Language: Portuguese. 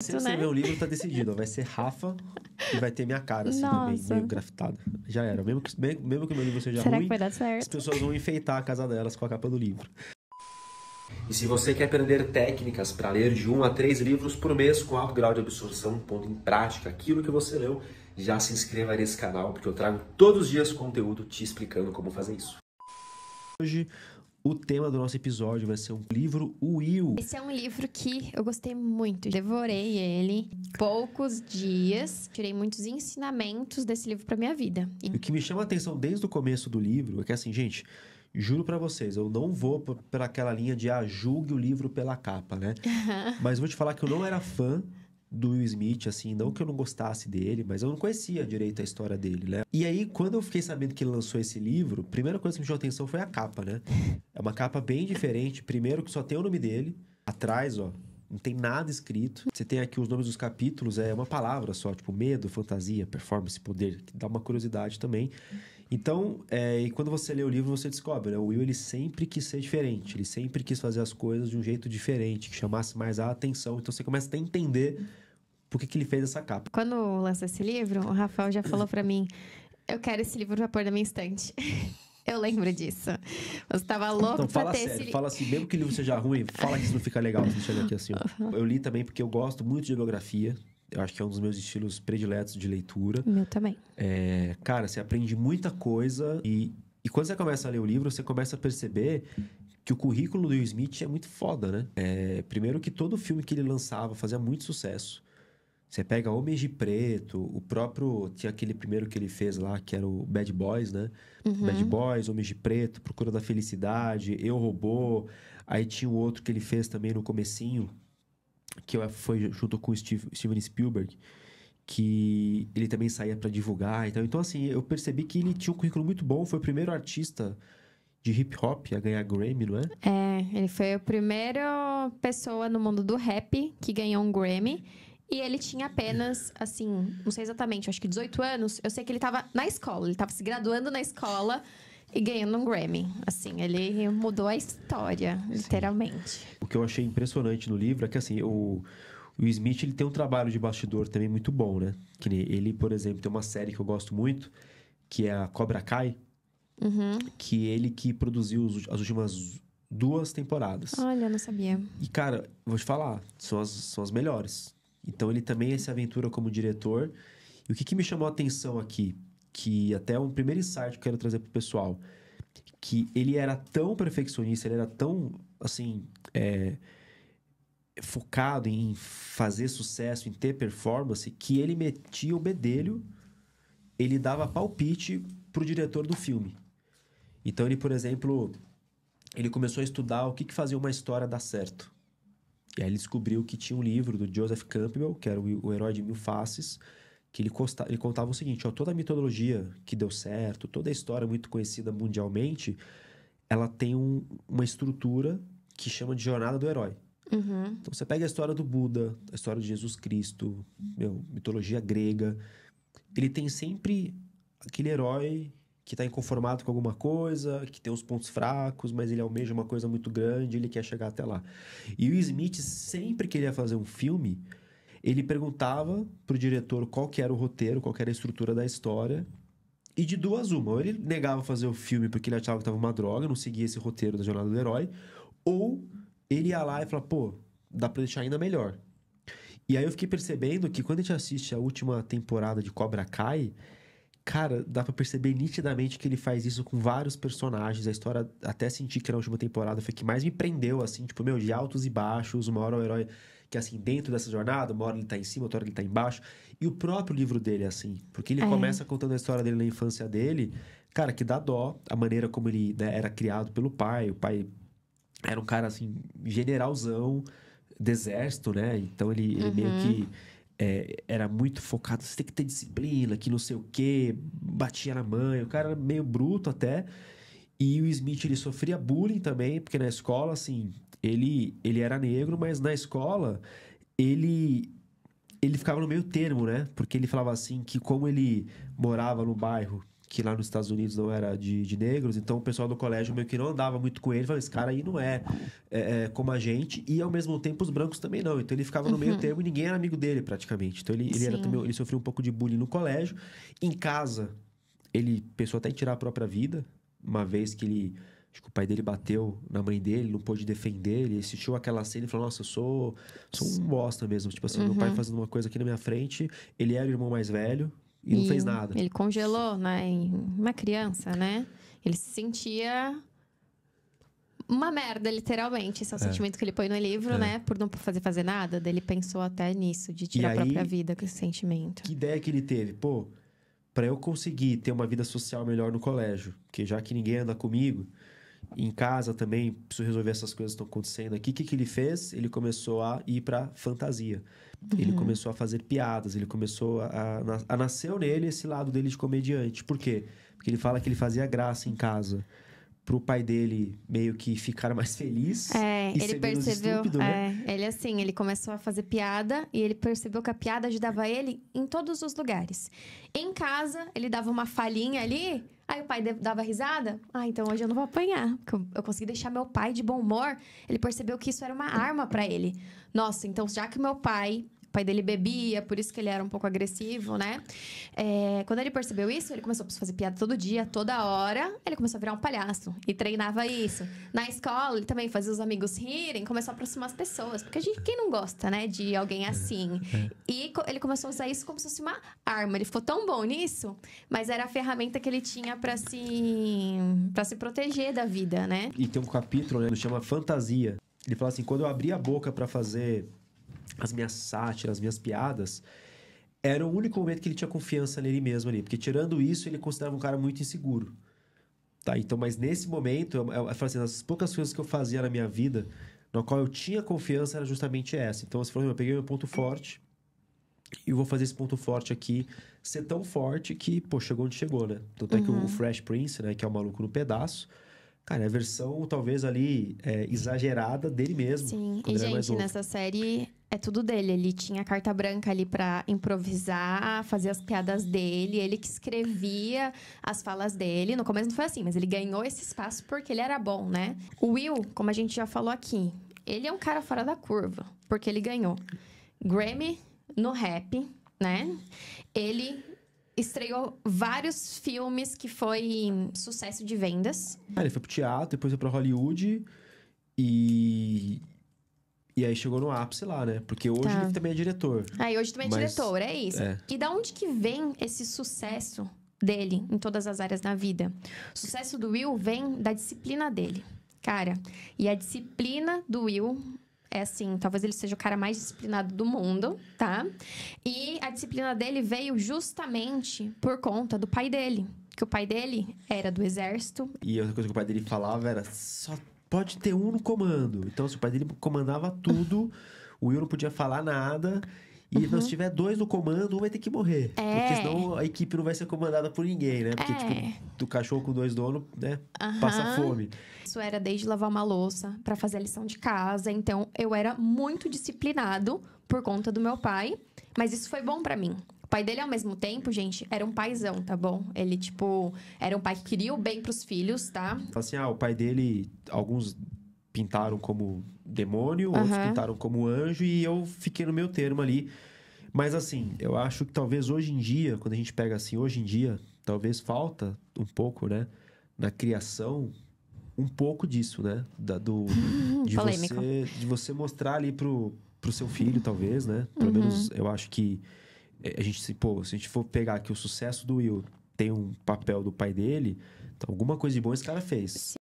Se você né? ver o livro, tá decidido. Vai ser Rafa e vai ter minha cara, assim, Nossa. também, meio grafitada. Já era. Mesmo que, mesmo que o meu livro seja Será ruim, que vai dar certo? as pessoas vão enfeitar a casa delas com a capa do livro. E se você quer aprender técnicas para ler de um a três livros por mês com alto grau de absorção, pondo em prática aquilo que você leu, já se inscreva nesse canal, porque eu trago todos os dias conteúdo te explicando como fazer isso. Hoje o tema do nosso episódio vai ser um livro Will. Esse é um livro que eu gostei muito. Devorei ele poucos dias. Tirei muitos ensinamentos desse livro para minha vida. E... O que me chama a atenção desde o começo do livro é que assim, gente, juro para vocês, eu não vou para aquela linha de ah, julgue o livro pela capa, né? Mas vou te falar que eu não era fã do Will Smith, assim, não que eu não gostasse dele, mas eu não conhecia direito a história dele, né? E aí, quando eu fiquei sabendo que ele lançou esse livro, a primeira coisa que me chamou atenção foi a capa, né? É uma capa bem diferente. Primeiro que só tem o nome dele. Atrás, ó, não tem nada escrito. Você tem aqui os nomes dos capítulos, é uma palavra só, tipo medo, fantasia, performance, poder, que dá uma curiosidade também. Então, é, e quando você lê o livro, você descobre, né? O Will, ele sempre quis ser diferente, ele sempre quis fazer as coisas de um jeito diferente, que chamasse mais a atenção. Então, você começa a entender por que, que ele fez essa capa. Quando lançou esse livro, o Rafael já falou para mim, eu quero esse livro pra pôr na minha estante. Eu lembro disso. Você tava então, louco então, pra fala ter sério, esse... Fala assim, mesmo que o livro seja ruim, fala que isso não fica legal. aqui assim. Ó. Eu li também porque eu gosto muito de biografia. Eu acho que é um dos meus estilos prediletos de leitura. Meu também. É, cara, você aprende muita coisa e, e quando você começa a ler o livro, você começa a perceber que o currículo do Will Smith é muito foda, né? É, primeiro que todo filme que ele lançava fazia muito sucesso. Você pega Homens de Preto, o próprio. Tinha aquele primeiro que ele fez lá, que era o Bad Boys, né? Uhum. Bad Boys, Homens de Preto, Procura da Felicidade, Eu Robô. Aí tinha o outro que ele fez também no comecinho, que foi junto com o Steve, Steven Spielberg, que ele também saía para divulgar e tal. Então, assim, eu percebi que ele tinha um currículo muito bom, foi o primeiro artista de hip hop a ganhar Grammy, não é? É, ele foi a primeira pessoa no mundo do rap que ganhou um Grammy. E ele tinha apenas, assim, não sei exatamente, acho que 18 anos. Eu sei que ele estava na escola, ele estava se graduando na escola e ganhando um Grammy. Assim, ele mudou a história, Sim. literalmente. O que eu achei impressionante no livro é que, assim, o, o Smith ele tem um trabalho de bastidor também muito bom, né? Que ele, por exemplo, tem uma série que eu gosto muito, que é a Cobra Kai, uhum. que é ele que produziu as últimas duas temporadas. Olha, não sabia. E, cara, vou te falar, são as, são as melhores. Então, ele também é se aventura como diretor. E o que, que me chamou a atenção aqui? que até é um primeiro insight que eu quero trazer pro pessoal, que ele era tão perfeccionista, ele era tão, assim, é, focado em fazer sucesso, em ter performance, que ele metia o bedelho, ele dava palpite pro diretor do filme. Então ele, por exemplo, ele começou a estudar o que, que fazia uma história dar certo. E aí ele descobriu que tinha um livro do Joseph Campbell, que era o, o Herói de Mil Faces, que ele, consta, ele contava o seguinte, ó, toda a mitologia que deu certo, toda a história muito conhecida mundialmente, ela tem um, uma estrutura que chama de jornada do herói. Uhum. Então você pega a história do Buda, a história de Jesus Cristo, meu, mitologia grega, ele tem sempre aquele herói que está inconformado com alguma coisa, que tem uns pontos fracos, mas ele almeja uma coisa muito grande, ele quer chegar até lá. E o Smith, sempre que ele ia fazer um filme, ele perguntava pro diretor qual que era o roteiro, qual que era a estrutura da história. E de duas uma, ou ele negava fazer o filme porque ele achava que tava uma droga, não seguia esse roteiro da Jornada do Herói, ou ele ia lá e falava, pô, dá pra deixar ainda melhor. E aí eu fiquei percebendo que quando a gente assiste a última temporada de Cobra Kai, cara, dá para perceber nitidamente que ele faz isso com vários personagens. A história, até senti que na última temporada foi que mais me prendeu, assim, tipo, meu, de altos e baixos, uma hora o herói que assim, dentro dessa jornada, uma hora ele tá em cima, outra hora ele tá embaixo. E o próprio livro dele é assim, porque ele é. começa contando a história dele na infância dele, cara, que dá dó a maneira como ele né, era criado pelo pai. O pai era um cara assim, generalzão do exército, né? Então ele, ele uhum. meio que é, era muito focado, você tem que ter disciplina, que não sei o quê, batia na mãe, o cara era meio bruto até. E o Smith ele sofria bullying também, porque na escola, assim, ele, ele era negro, mas na escola ele ele ficava no meio termo, né? Porque ele falava assim que como ele morava no bairro que lá nos Estados Unidos não era de, de negros, então o pessoal do colégio meio que não andava muito com ele, falava, esse cara aí não é, é, é como a gente, e ao mesmo tempo os brancos também não, então ele ficava no meio uhum. termo e ninguém era amigo dele praticamente, então ele, ele, era também, ele sofreu um pouco de bullying no colégio, em casa ele pensou até em tirar a própria vida, uma vez que ele. Acho que o pai dele bateu na mãe dele, não pôde defender, ele assistiu aquela cena e falou: Nossa, eu sou, sou um bosta mesmo. Tipo assim, uhum. meu pai uhum. fazendo uma coisa aqui na minha frente, ele era o irmão mais velho e, e não fez nada. Ele congelou, né? Uma criança, né? Ele se sentia uma merda, literalmente. Esse é o é. sentimento que ele põe no livro, é. né? Por não fazer fazer nada. Ele pensou até nisso, de tirar a própria vida com esse sentimento. Que ideia que ele teve? Pô, para eu conseguir ter uma vida social melhor no colégio, porque já que ninguém anda comigo, em casa também preciso resolver essas coisas que estão acontecendo aqui. O que, que ele fez? Ele começou a ir para fantasia. Uhum. Ele começou a fazer piadas, ele começou a, a, a nasceu nele esse lado dele de comediante. Por quê? Porque ele fala que ele fazia graça em casa pro pai dele meio que ficar mais feliz. É, ele percebeu. Estúpido, né? é, né? Ele assim, ele começou a fazer piada e ele percebeu que a piada ajudava ele em todos os lugares. Em casa, ele dava uma falhinha ali, aí o pai dava risada. Ah, então hoje eu não vou apanhar, porque eu, eu consegui deixar meu pai de bom humor. Ele percebeu que isso era uma arma para ele. Nossa, então já que meu pai pai dele bebia, por isso que ele era um pouco agressivo, né? É, quando ele percebeu isso, ele começou a fazer piada todo dia, toda hora. Ele começou a virar um palhaço e treinava isso. Na escola, ele também fazia os amigos rirem, começou a aproximar as pessoas. Porque a gente, quem não gosta, né, de alguém é, assim? É. E ele começou a usar isso como se fosse uma arma. Ele ficou tão bom nisso, mas era a ferramenta que ele tinha para se, pra se proteger da vida, né? E tem um capítulo, né, que chama Fantasia. Ele fala assim: quando eu abri a boca para fazer as minhas sátiras, as minhas piadas, era o único momento que ele tinha confiança nele mesmo ali. Porque tirando isso, ele considerava um cara muito inseguro. Tá, então, mas nesse momento, eu, eu, assim, as poucas coisas que eu fazia na minha vida, na qual eu tinha confiança, era justamente essa. Então, você falou, eu peguei meu ponto forte e vou fazer esse ponto forte aqui ser tão forte que, pô, chegou onde chegou, né? Tanto uhum. é que uhum. o Fresh Prince, né, que é o maluco no pedaço, Cara, é a versão talvez ali é, exagerada dele mesmo. Sim, e é gente, nessa série é tudo dele. Ele tinha carta branca ali para improvisar, fazer as piadas dele, ele que escrevia as falas dele. No começo não foi assim, mas ele ganhou esse espaço porque ele era bom, né? O Will, como a gente já falou aqui, ele é um cara fora da curva, porque ele ganhou Grammy no rap, né? Ele estreou vários filmes que foi sucesso de vendas. Ah, ele foi pro teatro, depois foi pra Hollywood e e aí chegou no ápice lá, né? Porque hoje tá. ele também é diretor. Aí hoje também é mas... diretor, é isso. É. E da onde que vem esse sucesso dele em todas as áreas da vida? O sucesso do Will vem da disciplina dele. Cara, e a disciplina do Will é assim, talvez ele seja o cara mais disciplinado do mundo, tá? E a disciplina dele veio justamente por conta do pai dele. Que o pai dele era do exército. E outra coisa que o pai dele falava era só pode ter um no comando. Então, se o pai dele comandava tudo, o Will não podia falar nada. E uhum. se tiver dois no comando, um vai ter que morrer. É. Porque senão a equipe não vai ser comandada por ninguém, né? Porque, é. tipo, do cachorro com dois donos, né? Uhum. Passa fome. Isso era desde lavar uma louça para fazer a lição de casa. Então, eu era muito disciplinado por conta do meu pai. Mas isso foi bom para mim. O pai dele, ao mesmo tempo, gente, era um paizão, tá bom? Ele, tipo, era um pai que queria o bem pros filhos, tá? Assim, ah, o pai dele, alguns pintaram como demônio, uhum. outros pintaram como anjo, e eu fiquei no meu termo ali. Mas assim, eu acho que talvez hoje em dia, quando a gente pega assim, hoje em dia, talvez falta um pouco, né? Na criação, um pouco disso, né? Da, do, de, você, de você mostrar ali pro, pro seu filho, talvez, né? Pelo uhum. menos eu acho que é, a gente se, pô, se a gente for pegar que o sucesso do Will tem um papel do pai dele, então alguma coisa de bom esse cara fez.